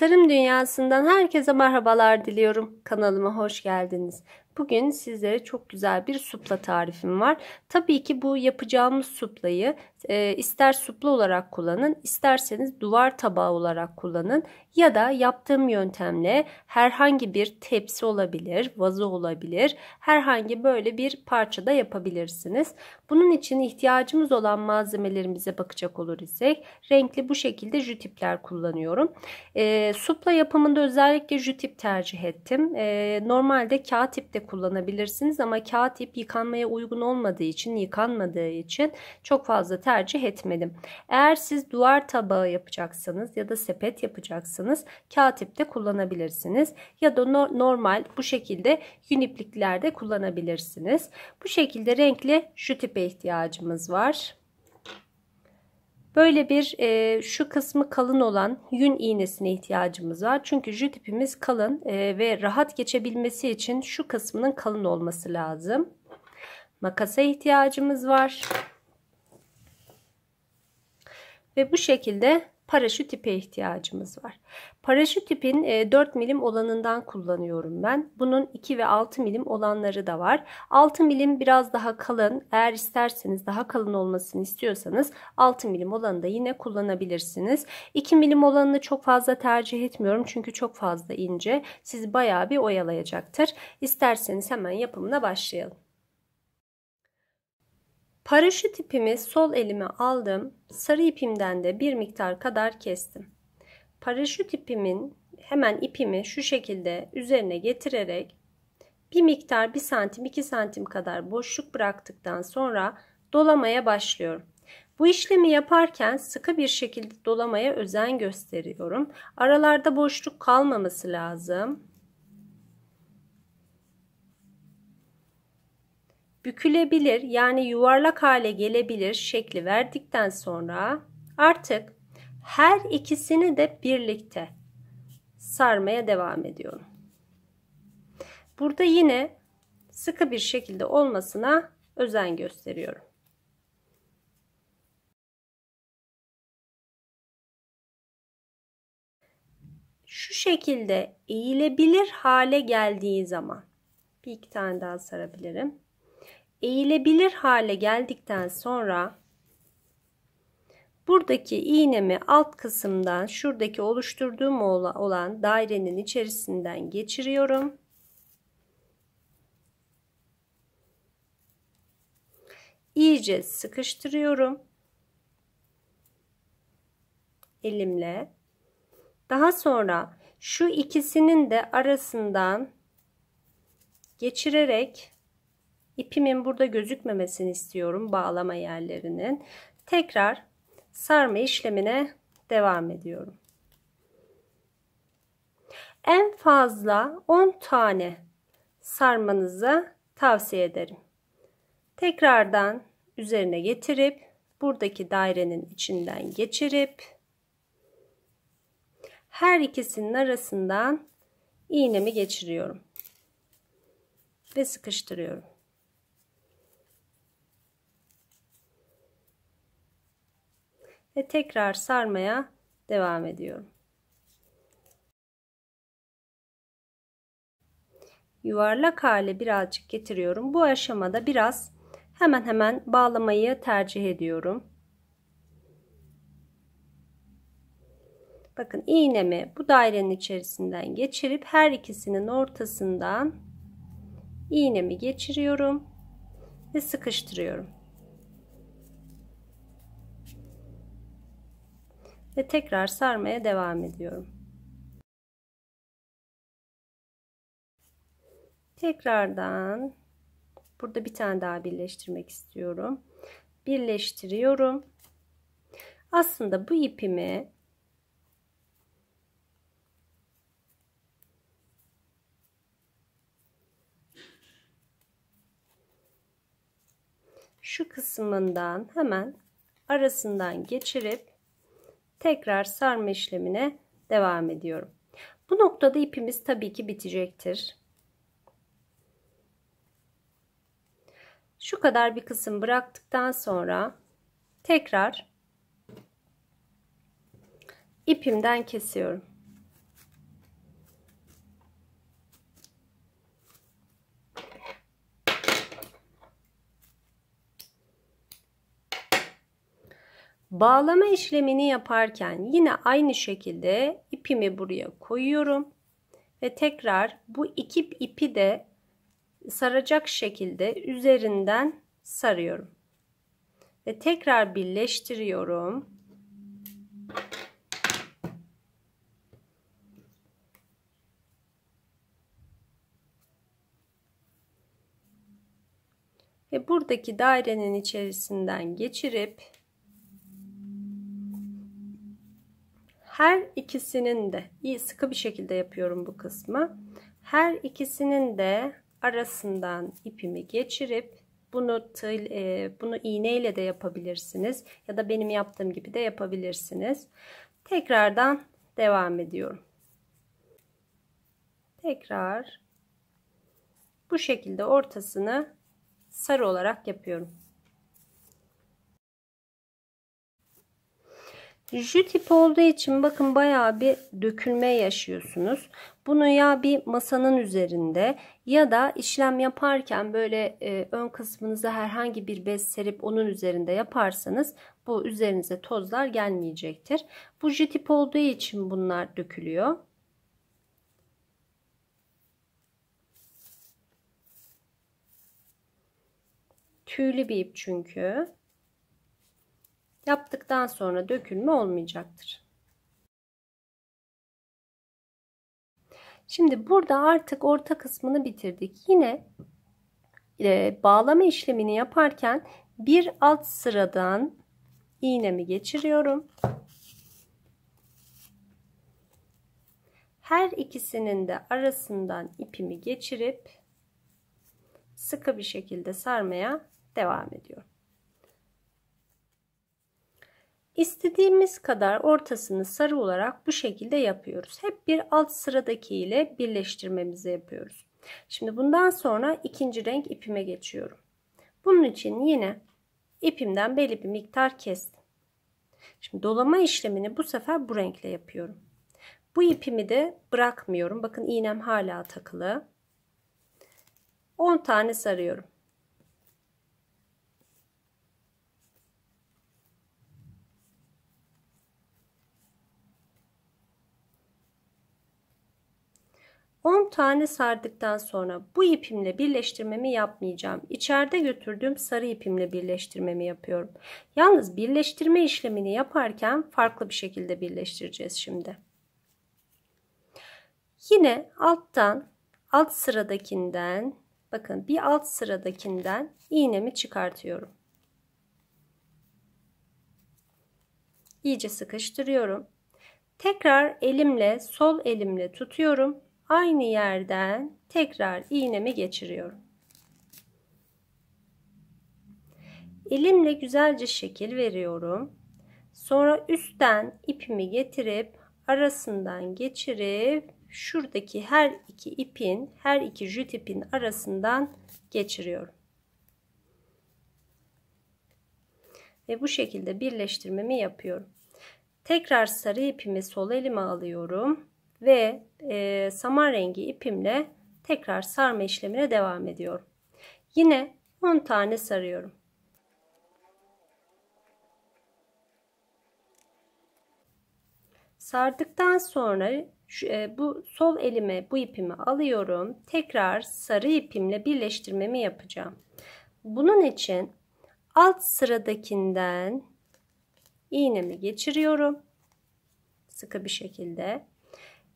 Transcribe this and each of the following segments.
Tasarım dünyasından herkese merhabalar diliyorum. Kanalıma hoş geldiniz. Bugün sizlere çok güzel bir supla tarifim var. Tabii ki bu yapacağımız suplayı e, ister supla olarak kullanın, isterseniz duvar tabağı olarak kullanın ya da yaptığım yöntemle herhangi bir tepsi olabilir, vazo olabilir, herhangi böyle bir parça da yapabilirsiniz. Bunun için ihtiyacımız olan malzemelerimize bakacak olur isek renkli bu şekilde jütipler kullanıyorum. E, supla yapımında özellikle jütip tercih ettim. E, normalde kağıt ip de kullanabilirsiniz ama kağıt ip yıkanmaya uygun olmadığı için, yıkanmadığı için çok fazla tercih etmedim. Eğer siz duvar tabağı yapacaksanız ya da sepet yapacaksanız kullanacaksanız katip de kullanabilirsiniz. Ya da no normal bu şekilde yün ipliklerde kullanabilirsiniz. Bu şekilde renkli şu tipe ihtiyacımız var. Böyle bir e, şu kısmı kalın olan yün iğnesine ihtiyacımız var. Çünkü jü tipimiz kalın e, ve rahat geçebilmesi için şu kısmının kalın olması lazım. Makasa ihtiyacımız var. Ve bu şekilde paraşüt ipe ihtiyacımız var. Paraşüt ipin 4 e, milim olanından kullanıyorum ben. Bunun 2 ve 6 milim olanları da var. 6 milim biraz daha kalın. Eğer isterseniz daha kalın olmasını istiyorsanız 6 milim olanı da yine kullanabilirsiniz. 2 milim olanını çok fazla tercih etmiyorum çünkü çok fazla ince. Sizi bayağı bir oyalayacaktır. İsterseniz hemen yapımına başlayalım. Paraşüt ipimi sol elime aldım. Sarı ipimden de bir miktar kadar kestim. Paraşüt ipimin hemen ipimi şu şekilde üzerine getirerek bir miktar 1 santim 2 santim kadar boşluk bıraktıktan sonra dolamaya başlıyorum. Bu işlemi yaparken sıkı bir şekilde dolamaya özen gösteriyorum. Aralarda boşluk kalmaması lazım. bükülebilir yani yuvarlak hale gelebilir şekli verdikten sonra artık her ikisini de birlikte sarmaya devam ediyorum. Burada yine sıkı bir şekilde olmasına özen gösteriyorum. Şu şekilde eğilebilir hale geldiği zaman bir iki tane daha sarabilirim eğilebilir hale geldikten sonra buradaki iğnemi alt kısımdan şuradaki oluşturduğum olan dairenin içerisinden geçiriyorum. İyice sıkıştırıyorum. Elimle. Daha sonra şu ikisinin de arasından geçirerek ipimin burada gözükmemesini istiyorum bağlama yerlerinin. Tekrar sarma işlemine devam ediyorum. En fazla 10 tane sarmanızı tavsiye ederim. Tekrardan üzerine getirip buradaki dairenin içinden geçirip her ikisinin arasından iğnemi geçiriyorum ve sıkıştırıyorum. ve tekrar sarmaya devam ediyorum. Yuvarlak hale birazcık getiriyorum. Bu aşamada biraz hemen hemen bağlamayı tercih ediyorum. Bakın iğnemi bu dairenin içerisinden geçirip her ikisinin ortasından iğnemi geçiriyorum ve sıkıştırıyorum. ve tekrar sarmaya devam ediyorum. Tekrardan burada bir tane daha birleştirmek istiyorum. Birleştiriyorum. Aslında bu ipimi şu kısmından hemen arasından geçirip tekrar sarma işlemine devam ediyorum. Bu noktada ipimiz tabii ki bitecektir. Şu kadar bir kısım bıraktıktan sonra tekrar ipimden kesiyorum. Bağlama işlemini yaparken yine aynı şekilde ipimi buraya koyuyorum ve tekrar bu iki ipi de saracak şekilde üzerinden sarıyorum. Ve tekrar birleştiriyorum. Ve buradaki dairenin içerisinden geçirip her ikisinin de iyi sıkı bir şekilde yapıyorum bu kısmı. Her ikisinin de arasından ipimi geçirip bunu tığ, e, bunu iğneyle de yapabilirsiniz ya da benim yaptığım gibi de yapabilirsiniz. Tekrardan devam ediyorum. Tekrar bu şekilde ortasını sarı olarak yapıyorum. Jü tip olduğu için bakın bayağı bir dökülme yaşıyorsunuz. Bunu ya bir masanın üzerinde ya da işlem yaparken böyle e, ön kısmınıza herhangi bir bez serip onun üzerinde yaparsanız bu üzerinize tozlar gelmeyecektir. Bu jü tip olduğu için bunlar dökülüyor. Tüylü bir ip çünkü. Yaptıktan sonra dökülme olmayacaktır. Şimdi burada artık orta kısmını bitirdik. Yine e, bağlama işlemini yaparken bir alt sıradan iğnemi geçiriyorum. Her ikisinin de arasından ipimi geçirip sıkı bir şekilde sarmaya devam ediyorum. İstediğimiz kadar ortasını sarı olarak bu şekilde yapıyoruz. Hep bir alt sıradaki ile birleştirmemizi yapıyoruz. Şimdi bundan sonra ikinci renk ipime geçiyorum. Bunun için yine ipimden belli bir miktar kestim. Şimdi dolama işlemini bu sefer bu renkle yapıyorum. Bu ipimi de bırakmıyorum. Bakın iğnem hala takılı. 10 tane sarıyorum. 10 tane sardıktan sonra bu ipimle birleştirmemi yapmayacağım. İçeride götürdüğüm sarı ipimle birleştirmemi yapıyorum. Yalnız birleştirme işlemini yaparken farklı bir şekilde birleştireceğiz şimdi. Yine alttan alt sıradakinden bakın bir alt sıradakinden iğnemi çıkartıyorum. İyice sıkıştırıyorum. Tekrar elimle sol elimle tutuyorum aynı yerden tekrar iğnemi geçiriyorum. Elimle güzelce şekil veriyorum. Sonra üstten ipimi getirip arasından geçirip şuradaki her iki ipin, her iki jüt ipin arasından geçiriyorum. Ve bu şekilde birleştirmemi yapıyorum. Tekrar sarı ipimi sol elime alıyorum ve e, saman rengi ipimle tekrar sarma işlemine devam ediyorum. Yine 10 tane sarıyorum. Sardıktan sonra şu, e, bu sol elime bu ipimi alıyorum. Tekrar sarı ipimle birleştirmemi yapacağım. Bunun için alt sıradakinden iğnemi geçiriyorum. Sıkı bir şekilde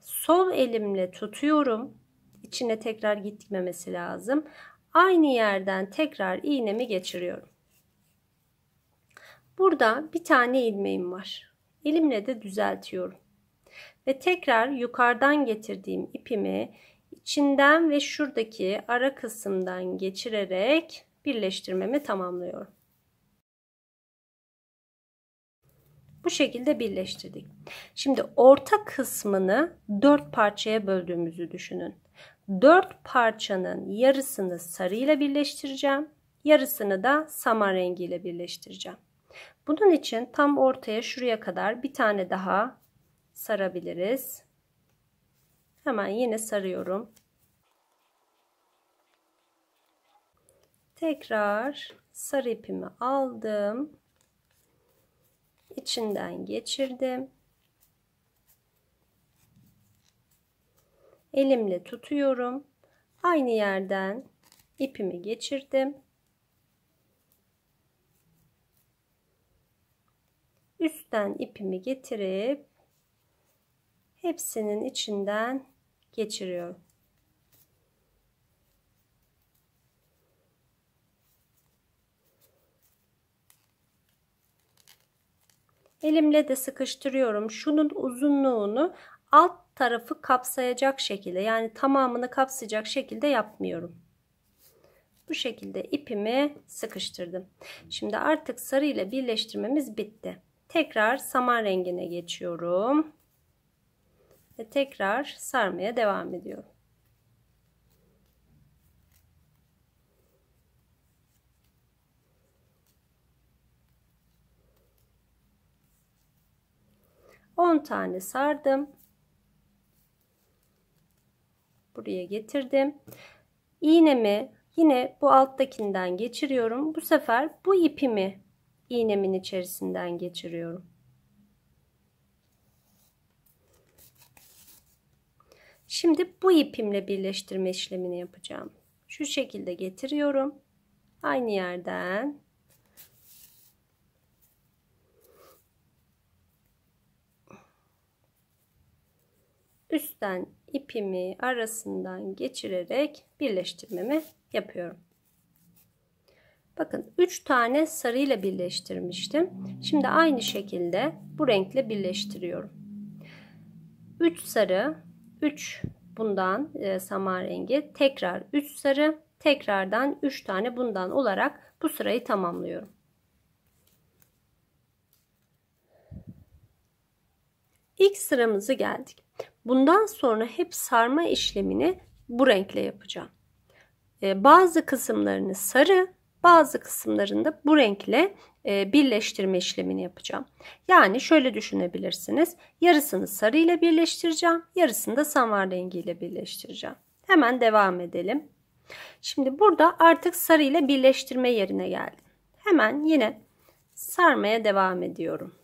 Sol elimle tutuyorum. içine tekrar gitmemesi lazım. Aynı yerden tekrar iğnemi geçiriyorum. Burada bir tane ilmeğim var. Elimle de düzeltiyorum. Ve tekrar yukarıdan getirdiğim ipimi içinden ve şuradaki ara kısımdan geçirerek birleştirmemi tamamlıyorum. Bu şekilde birleştirdik. Şimdi orta kısmını dört parçaya böldüğümüzü düşünün. Dört parçanın yarısını sarı ile birleştireceğim. Yarısını da saman ile birleştireceğim. Bunun için tam ortaya şuraya kadar bir tane daha sarabiliriz. Hemen yine sarıyorum. Tekrar sarı ipimi aldım içinden geçirdim. Elimle tutuyorum. Aynı yerden ipimi geçirdim. Üstten ipimi getirip hepsinin içinden geçiriyorum. Elimle de sıkıştırıyorum. Şunun uzunluğunu alt tarafı kapsayacak şekilde yani tamamını kapsayacak şekilde yapmıyorum. Bu şekilde ipimi sıkıştırdım. Şimdi artık sarı ile birleştirmemiz bitti. Tekrar saman rengine geçiyorum. Ve tekrar sarmaya devam ediyorum. 10 tane sardım. Buraya getirdim. İğnemi yine bu alttakinden geçiriyorum. Bu sefer bu ipimi iğnemin içerisinden geçiriyorum. Şimdi bu ipimle birleştirme işlemini yapacağım. Şu şekilde getiriyorum. Aynı yerden üstten ipimi arasından geçirerek birleştirmemi yapıyorum. Bakın 3 tane sarı ile birleştirmiştim. Şimdi aynı şekilde bu renkle birleştiriyorum. 3 sarı, 3 bundan e, saman rengi, tekrar 3 sarı, tekrardan 3 tane bundan olarak bu sırayı tamamlıyorum. İlk sıramızı geldik. Bundan sonra hep sarma işlemini bu renkle yapacağım. Ee, bazı kısımlarını sarı, bazı kısımlarını da bu renkle e, birleştirme işlemini yapacağım. Yani şöyle düşünebilirsiniz. Yarısını sarı ile birleştireceğim. Yarısını da samar rengiyle birleştireceğim. Hemen devam edelim. Şimdi burada artık sarı ile birleştirme yerine geldim. Hemen yine sarmaya devam ediyorum.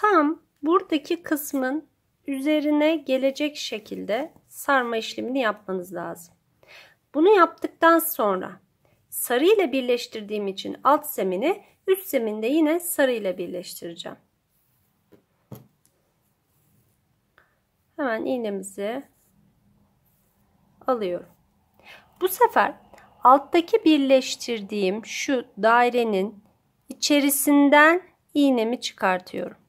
tam buradaki kısmın üzerine gelecek şekilde sarma işlemini yapmanız lazım. Bunu yaptıktan sonra sarı ile birleştirdiğim için alt semini üst seminde yine sarı ile birleştireceğim. Hemen iğnemizi alıyorum. Bu sefer alttaki birleştirdiğim şu dairenin içerisinden iğnemi çıkartıyorum.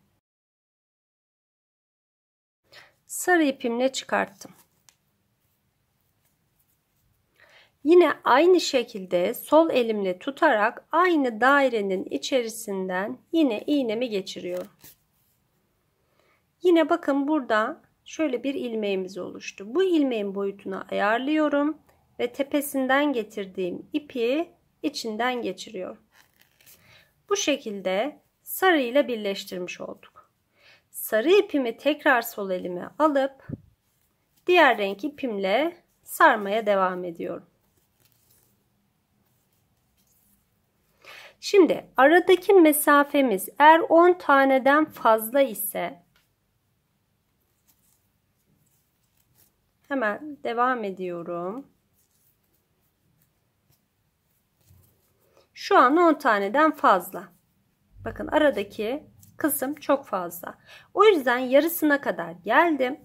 sarı ipimle çıkarttım. Yine aynı şekilde sol elimle tutarak aynı dairenin içerisinden yine iğnemi geçiriyorum. Yine bakın burada şöyle bir ilmeğimiz oluştu. Bu ilmeğin boyutunu ayarlıyorum ve tepesinden getirdiğim ipi içinden geçiriyorum. Bu şekilde sarıyla birleştirmiş olduk sarı ipimi tekrar sol elime alıp diğer renk ipimle sarmaya devam ediyorum. Şimdi aradaki mesafemiz eğer 10 taneden fazla ise hemen devam ediyorum. Şu an 10 taneden fazla. Bakın aradaki kısım çok fazla. O yüzden yarısına kadar geldim.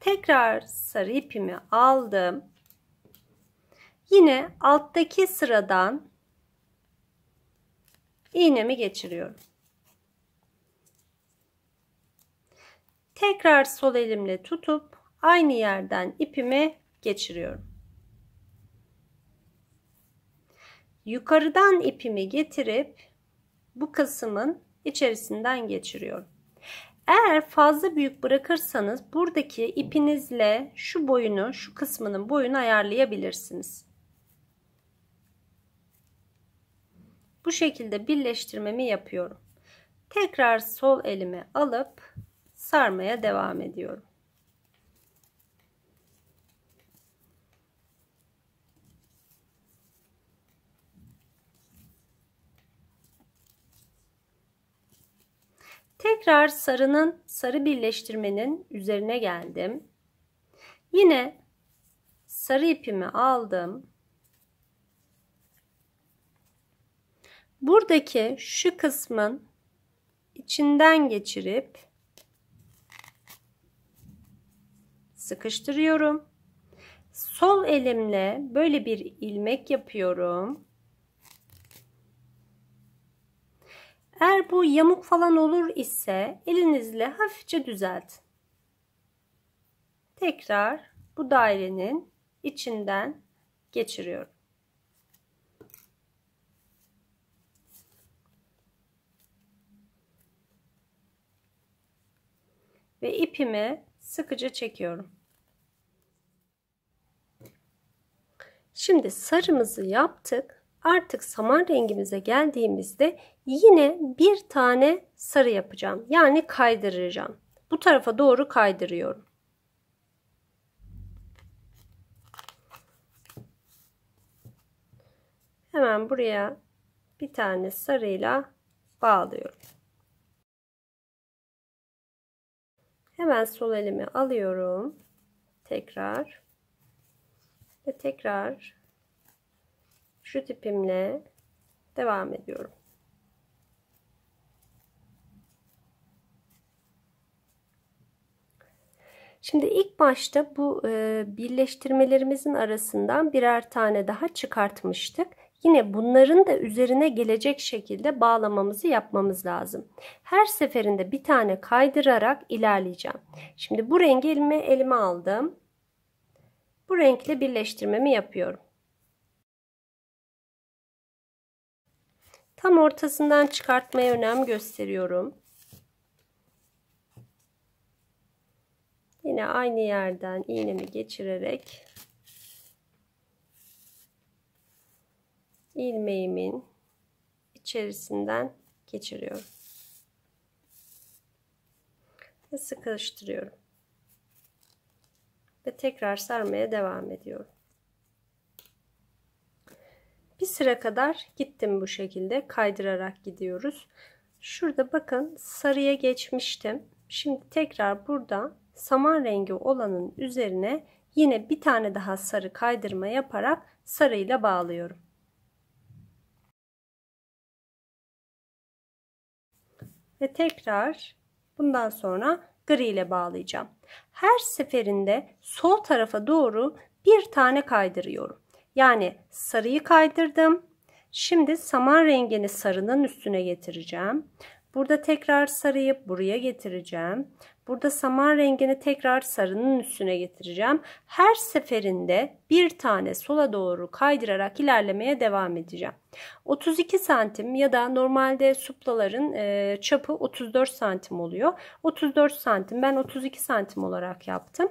Tekrar sarı ipimi aldım. Yine alttaki sıradan iğnemi geçiriyorum. Tekrar sol elimle tutup aynı yerden ipimi geçiriyorum. Yukarıdan ipimi getirip bu kısmın içerisinden geçiriyorum. Eğer fazla büyük bırakırsanız buradaki ipinizle şu boyunu, şu kısmının boyunu ayarlayabilirsiniz. Bu şekilde birleştirmemi yapıyorum. Tekrar sol elimi alıp sarmaya devam ediyorum. Tekrar sarının sarı birleştirmenin üzerine geldim. Yine sarı ipimi aldım. Buradaki şu kısmın içinden geçirip sıkıştırıyorum. Sol elimle böyle bir ilmek yapıyorum. Eğer bu yamuk falan olur ise elinizle hafifçe düzeltin. Tekrar bu dairenin içinden geçiriyorum. Ve ipimi sıkıca çekiyorum. Şimdi sarımızı yaptık. Artık saman rengimize geldiğimizde yine bir tane sarı yapacağım. Yani kaydıracağım. Bu tarafa doğru kaydırıyorum. Hemen buraya bir tane sarıyla bağlıyorum. Hemen sol elimi alıyorum. Tekrar. Ve tekrar şu tipimle devam ediyorum. Şimdi ilk başta bu e, birleştirmelerimizin arasından birer tane daha çıkartmıştık. Yine bunların da üzerine gelecek şekilde bağlamamızı yapmamız lazım. Her seferinde bir tane kaydırarak ilerleyeceğim. Şimdi bu rengi elime, elime aldım. Bu renkle birleştirmemi yapıyorum. Tam ortasından çıkartmaya önem gösteriyorum. yine aynı yerden iğnemi geçirerek ilmeğimin içerisinden geçiriyorum. Ve sıkıştırıyorum. Ve tekrar sarmaya devam ediyorum. Bir sıra kadar gittim bu şekilde kaydırarak gidiyoruz. Şurada bakın sarıya geçmiştim. Şimdi tekrar burada saman rengi olanın üzerine yine bir tane daha sarı kaydırma yaparak sarıyla bağlıyorum. Ve tekrar bundan sonra gri ile bağlayacağım. Her seferinde sol tarafa doğru bir tane kaydırıyorum. Yani sarıyı kaydırdım. Şimdi saman rengini sarının üstüne getireceğim. Burada tekrar sarıyı buraya getireceğim. Burada saman rengini tekrar sarının üstüne getireceğim. Her seferinde bir tane sola doğru kaydırarak ilerlemeye devam edeceğim. 32 santim ya da normalde suplaların e, çapı 34 santim oluyor. 34 santim ben 32 santim olarak yaptım.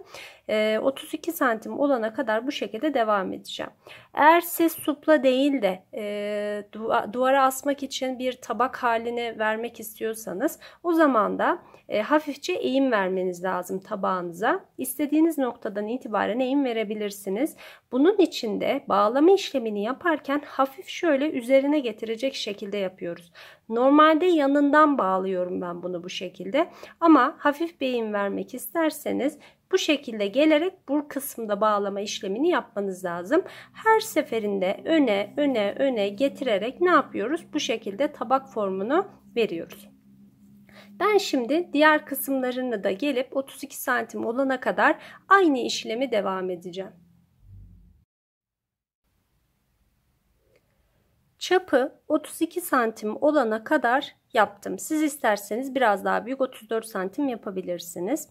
32 e, santim olana kadar bu şekilde devam edeceğim. Eğer siz supla değil de e, duvara asmak için bir tabak haline vermek istiyorsanız o zaman da hafifçe eğim eğim vermeniz lazım tabağınıza. İstediğiniz noktadan itibaren eğim verebilirsiniz. Bunun için de bağlama işlemini yaparken hafif şöyle üzerine getirecek şekilde yapıyoruz. Normalde yanından bağlıyorum ben bunu bu şekilde. Ama hafif bir eğim vermek isterseniz bu şekilde gelerek bu kısımda bağlama işlemini yapmanız lazım. Her seferinde öne öne öne getirerek ne yapıyoruz? Bu şekilde tabak formunu veriyoruz. Ben şimdi diğer kısımlarını da gelip 32 santim olana kadar aynı işlemi devam edeceğim. Çapı 32 santim olana kadar yaptım. Siz isterseniz biraz daha büyük 34 santim yapabilirsiniz.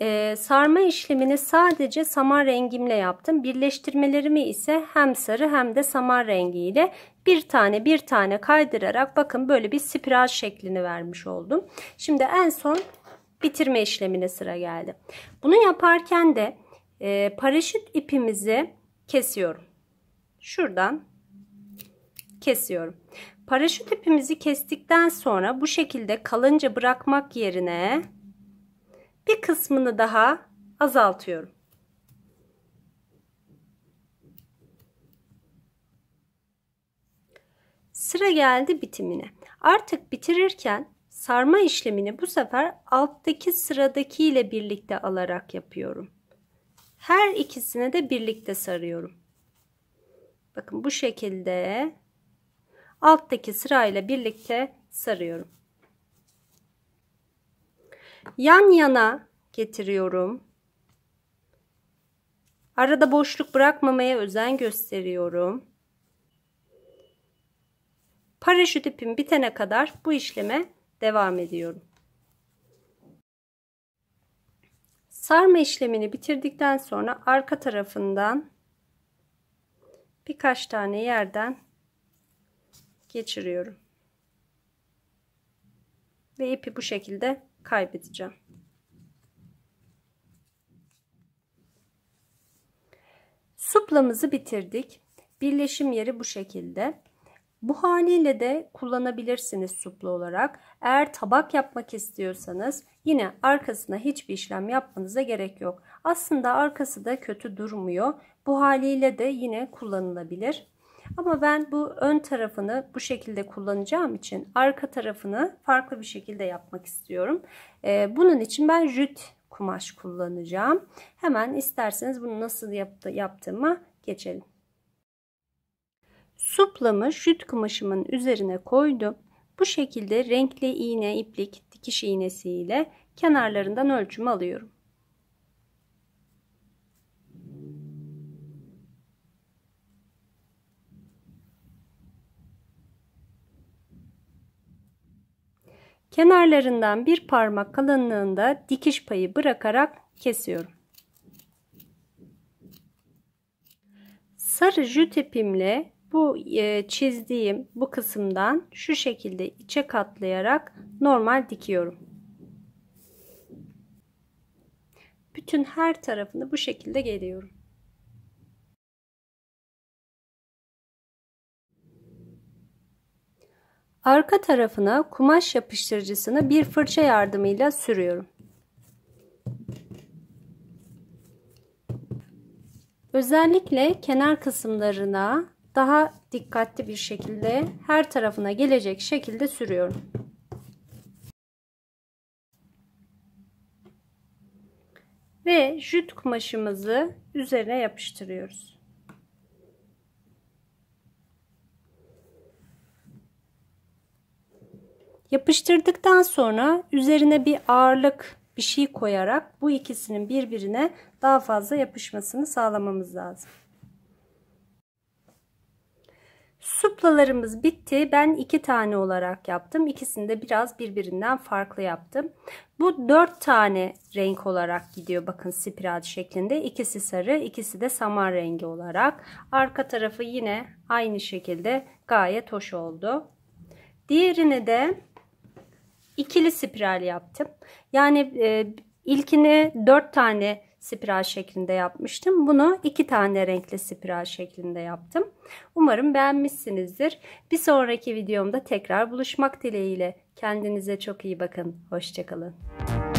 Ee, sarma işlemini sadece samar rengimle yaptım. Birleştirmelerimi ise hem sarı hem de samar rengiyle bir tane bir tane kaydırarak bakın böyle bir spiral şeklini vermiş oldum. Şimdi en son bitirme işlemine sıra geldi. Bunu yaparken de e, paraşüt ipimizi kesiyorum. Şuradan kesiyorum. Paraşüt ipimizi kestikten sonra bu şekilde kalınca bırakmak yerine bir kısmını daha azaltıyorum. Sıra geldi bitimine. Artık bitirirken sarma işlemini bu sefer alttaki sıradaki ile birlikte alarak yapıyorum. Her ikisine de birlikte sarıyorum. Bakın bu şekilde alttaki sırayla birlikte sarıyorum. Yan yana getiriyorum. Arada boşluk bırakmamaya özen gösteriyorum. Paraşüt ipim bitene kadar bu işleme devam ediyorum. Sarma işlemini bitirdikten sonra arka tarafından birkaç tane yerden geçiriyorum. Ve ipi bu şekilde kaybedeceğim. Suplamızı bitirdik. Birleşim yeri bu şekilde. Bu haliyle de kullanabilirsiniz suplu olarak. Eğer tabak yapmak istiyorsanız yine arkasına hiçbir işlem yapmanıza gerek yok. Aslında arkası da kötü durmuyor. Bu haliyle de yine kullanılabilir. Ama ben bu ön tarafını bu şekilde kullanacağım için arka tarafını farklı bir şekilde yapmak istiyorum. Ee, bunun için ben jüt kumaş kullanacağım. Hemen isterseniz bunu nasıl yaptığıma geçelim. Suplamı jüt kumaşımın üzerine koydum. Bu şekilde renkli iğne, iplik, dikiş iğnesi ile kenarlarından ölçüm alıyorum. Kenarlarından bir parmak kalınlığında dikiş payı bırakarak kesiyorum. Sarı jüt ipimle bu e, çizdiğim bu kısımdan şu şekilde içe katlayarak normal dikiyorum. Bütün her tarafını bu şekilde geliyorum. Arka tarafına kumaş yapıştırıcısını bir fırça yardımıyla sürüyorum. Özellikle kenar kısımlarına daha dikkatli bir şekilde her tarafına gelecek şekilde sürüyorum. Ve jüt kumaşımızı üzerine yapıştırıyoruz. Yapıştırdıktan sonra üzerine bir ağırlık bir şey koyarak bu ikisinin birbirine daha fazla yapışmasını sağlamamız lazım. Suplalarımız bitti. Ben iki tane olarak yaptım. İkisini de biraz birbirinden farklı yaptım. Bu dört tane renk olarak gidiyor. Bakın spiral şeklinde. İkisi sarı, ikisi de samar rengi olarak. Arka tarafı yine aynı şekilde gayet hoş oldu. Diğerini de ikili spiral yaptım. Yani e, ilkini dört tane spiral şeklinde yapmıştım. Bunu iki tane renkli spiral şeklinde yaptım. Umarım beğenmişsinizdir. Bir sonraki videomda tekrar buluşmak dileğiyle. Kendinize çok iyi bakın. Hoşçakalın.